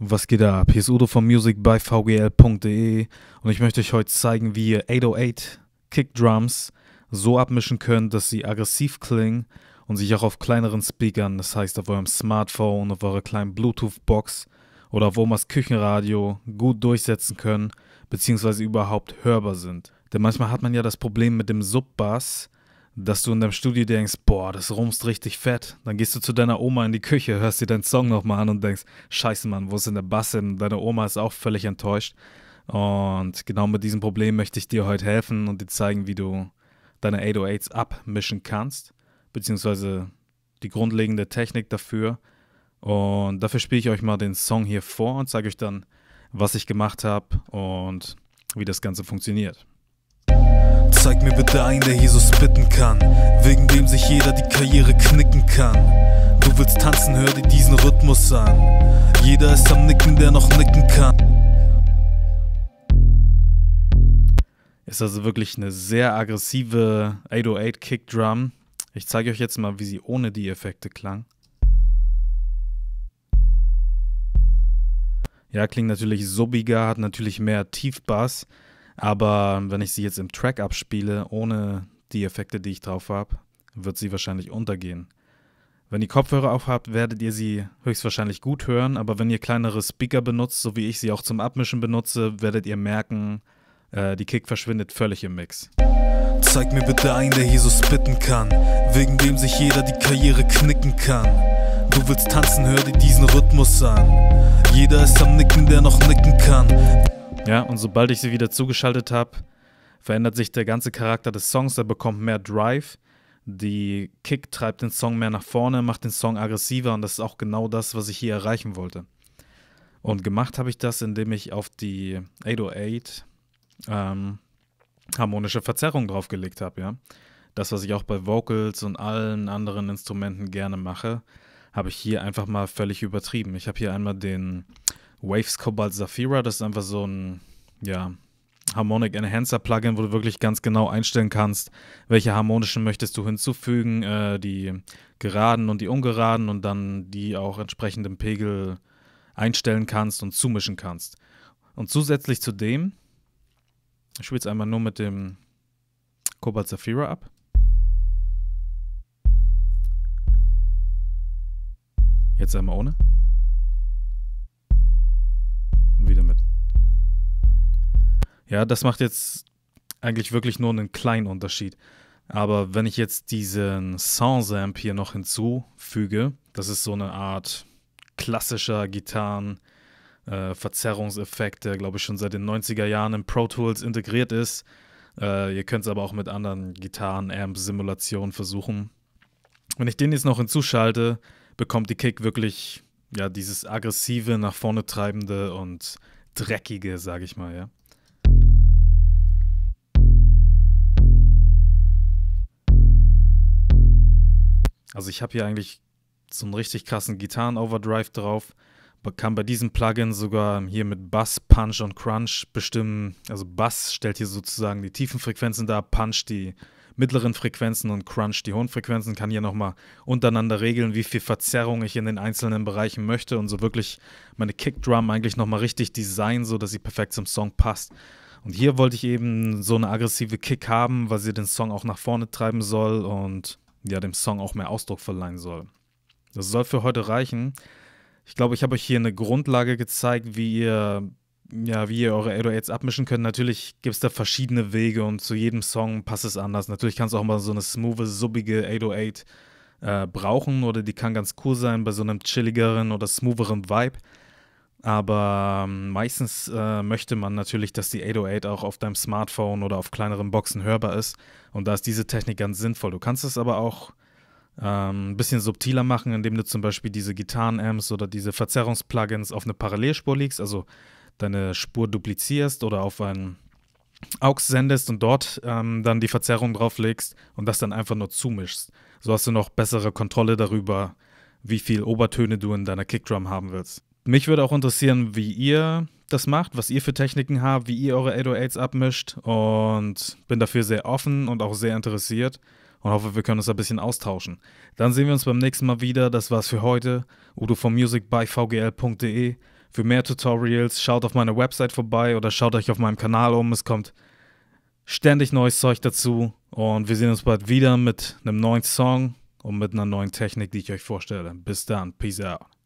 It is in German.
Was geht ab? Hier ist Udo von Music bei VGL.de und ich möchte euch heute zeigen, wie ihr 808 Kickdrums so abmischen könnt, dass sie aggressiv klingen und sich auch auf kleineren Speakern, das heißt auf eurem Smartphone, auf eurer kleinen Bluetooth-Box oder auf Omas Küchenradio gut durchsetzen können, beziehungsweise überhaupt hörbar sind. Denn manchmal hat man ja das Problem mit dem Subbass, dass du in deinem Studio denkst, boah, das rumst richtig fett. Dann gehst du zu deiner Oma in die Küche, hörst dir deinen Song nochmal an und denkst, scheiße Mann, wo ist denn der Bass hin? Deine Oma ist auch völlig enttäuscht. Und genau mit diesem Problem möchte ich dir heute helfen und dir zeigen, wie du deine 808s abmischen kannst, beziehungsweise die grundlegende Technik dafür. Und dafür spiele ich euch mal den Song hier vor und zeige euch dann, was ich gemacht habe und wie das Ganze funktioniert. Zeig mir bitte einen, der hier so spitten kann, wegen dem sich jeder die Karriere knicken kann. Du willst tanzen, hör dir diesen Rhythmus an. Jeder ist am Nicken, der noch nicken kann. Ist also wirklich eine sehr aggressive 808 Kick Drum. Ich zeige euch jetzt mal, wie sie ohne die Effekte klang. Ja, klingt natürlich subbiger, hat natürlich mehr Tiefbass. Aber wenn ich sie jetzt im Track abspiele, ohne die Effekte, die ich drauf habe, wird sie wahrscheinlich untergehen. Wenn ihr Kopfhörer auf habt, werdet ihr sie höchstwahrscheinlich gut hören, aber wenn ihr kleinere Speaker benutzt, so wie ich sie auch zum Abmischen benutze, werdet ihr merken, äh, die Kick verschwindet völlig im Mix. Zeig mir bitte einen, der hier so spitten kann, wegen dem sich jeder die Karriere knicken kann. Du willst tanzen, hör dir diesen Rhythmus an. Jeder ist am Nicken, der noch nicken kann. Ja, und sobald ich sie wieder zugeschaltet habe, verändert sich der ganze Charakter des Songs. Er bekommt mehr Drive. Die Kick treibt den Song mehr nach vorne, macht den Song aggressiver und das ist auch genau das, was ich hier erreichen wollte. Und gemacht habe ich das, indem ich auf die 808 ähm, harmonische Verzerrung draufgelegt habe, ja. Das, was ich auch bei Vocals und allen anderen Instrumenten gerne mache, habe ich hier einfach mal völlig übertrieben. Ich habe hier einmal den Waves Cobalt Zafira. Das ist einfach so ein, ja, Harmonic Enhancer Plugin, wo du wirklich ganz genau einstellen kannst, welche harmonischen möchtest du hinzufügen, äh, die geraden und die ungeraden und dann die auch entsprechend im Pegel einstellen kannst und zumischen kannst. Und zusätzlich zu dem, ich spiele jetzt einmal nur mit dem Cobalt Zafira ab. Jetzt einmal ohne. Ja, das macht jetzt eigentlich wirklich nur einen kleinen Unterschied. Aber wenn ich jetzt diesen Soundsamp hier noch hinzufüge, das ist so eine Art klassischer Gitarren, äh, Verzerrungseffekt, der glaube ich schon seit den 90er Jahren in Pro Tools integriert ist. Äh, ihr könnt es aber auch mit anderen Gitarren, amp Simulationen versuchen. Wenn ich den jetzt noch hinzuschalte, bekommt die Kick wirklich ja dieses aggressive, nach vorne treibende und dreckige, sage ich mal, ja. Also ich habe hier eigentlich so einen richtig krassen Gitarren-Overdrive drauf. Kann bei diesem Plugin sogar hier mit Bass, Punch und Crunch bestimmen. Also Bass stellt hier sozusagen die tiefen Frequenzen dar, Punch die mittleren Frequenzen und Crunch die hohen Frequenzen. Kann hier nochmal untereinander regeln, wie viel Verzerrung ich in den einzelnen Bereichen möchte und so wirklich meine Kickdrum eigentlich nochmal richtig designen, sodass sie perfekt zum Song passt. Und hier wollte ich eben so eine aggressive Kick haben, weil sie den Song auch nach vorne treiben soll und ja dem Song auch mehr Ausdruck verleihen soll. Das soll für heute reichen. Ich glaube, ich habe euch hier eine Grundlage gezeigt, wie ihr, ja, wie ihr eure Aeroads abmischen könnt. Natürlich gibt es da verschiedene Wege und zu jedem Song passt es anders. Natürlich kannst du auch mal so eine smooth, subbige 808 äh, brauchen oder die kann ganz cool sein bei so einem chilligeren oder smootheren Vibe. Aber ähm, meistens äh, möchte man natürlich, dass die 808 auch auf deinem Smartphone oder auf kleineren Boxen hörbar ist. Und da ist diese Technik ganz sinnvoll. Du kannst es aber auch ähm, ein bisschen subtiler machen, indem du zum Beispiel diese Gitarren-Amps oder diese Verzerrungsplugins auf eine Parallelspur legst, also deine Spur duplizierst oder auf einen AUX sendest und dort ähm, dann die Verzerrung drauflegst und das dann einfach nur zumischst. So hast du noch bessere Kontrolle darüber, wie viel Obertöne du in deiner Kickdrum haben willst. Mich würde auch interessieren, wie ihr das macht, was ihr für Techniken habt, wie ihr eure 808s abmischt und bin dafür sehr offen und auch sehr interessiert und hoffe, wir können uns ein bisschen austauschen. Dann sehen wir uns beim nächsten Mal wieder. Das war's für heute. Udo von Music bei vgl.de. Für mehr Tutorials schaut auf meiner Website vorbei oder schaut euch auf meinem Kanal um. Es kommt ständig neues Zeug dazu und wir sehen uns bald wieder mit einem neuen Song und mit einer neuen Technik, die ich euch vorstelle. Bis dann. Peace out.